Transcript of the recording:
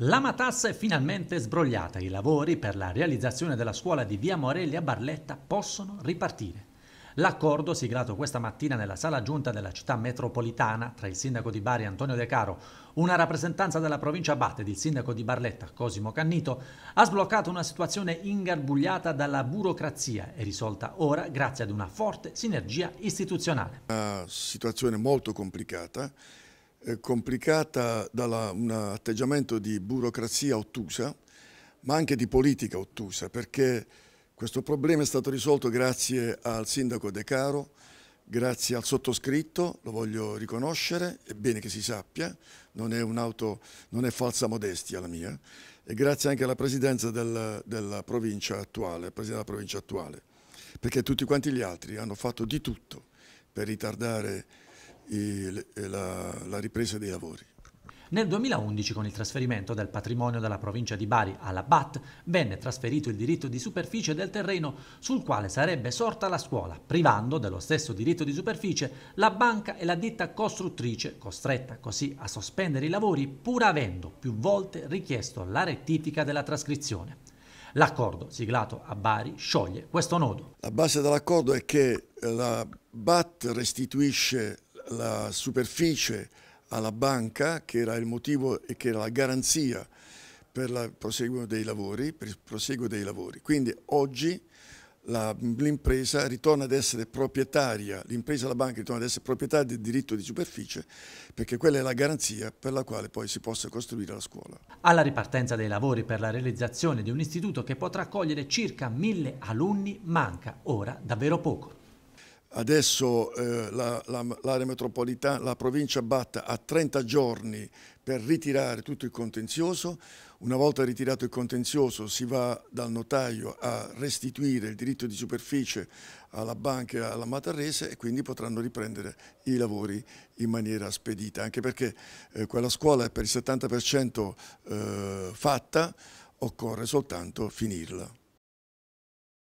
La matassa è finalmente sbrogliata, i lavori per la realizzazione della scuola di via Morelli a Barletta possono ripartire. L'accordo siglato questa mattina nella sala giunta della città metropolitana tra il sindaco di Bari Antonio De Caro, una rappresentanza della provincia Abate ed il sindaco di Barletta Cosimo Cannito ha sbloccato una situazione ingarbugliata dalla burocrazia e risolta ora grazie ad una forte sinergia istituzionale. Una situazione molto complicata eh, complicata da un atteggiamento di burocrazia ottusa, ma anche di politica ottusa, perché questo problema è stato risolto grazie al sindaco De Caro, grazie al sottoscritto, lo voglio riconoscere, è bene che si sappia, non è, non è falsa modestia la mia, e grazie anche alla presidenza del, della provincia attuale, della provincia attuale, perché tutti quanti gli altri hanno fatto di tutto per ritardare la, la ripresa dei lavori. Nel 2011, con il trasferimento del patrimonio della provincia di Bari alla BAT, venne trasferito il diritto di superficie del terreno sul quale sarebbe sorta la scuola, privando dello stesso diritto di superficie la banca e la ditta costruttrice, costretta così a sospendere i lavori pur avendo più volte richiesto la rettifica della trascrizione. L'accordo siglato a Bari scioglie questo nodo. La base dell'accordo è che la BAT restituisce la superficie alla banca, che era il motivo e che era la garanzia per il proseguo dei lavori. Dei lavori. Quindi oggi l'impresa ritorna ad essere proprietaria, l'impresa alla banca ritorna ad essere proprietaria del diritto di superficie perché quella è la garanzia per la quale poi si possa costruire la scuola. Alla ripartenza dei lavori per la realizzazione di un istituto che potrà accogliere circa mille alunni manca ora davvero poco. Adesso eh, l'area la, la, metropolitana, la provincia Batta ha 30 giorni per ritirare tutto il contenzioso. Una volta ritirato il contenzioso si va dal notaio a restituire il diritto di superficie alla banca e alla Matarrese e quindi potranno riprendere i lavori in maniera spedita, anche perché eh, quella scuola è per il 70% eh, fatta, occorre soltanto finirla.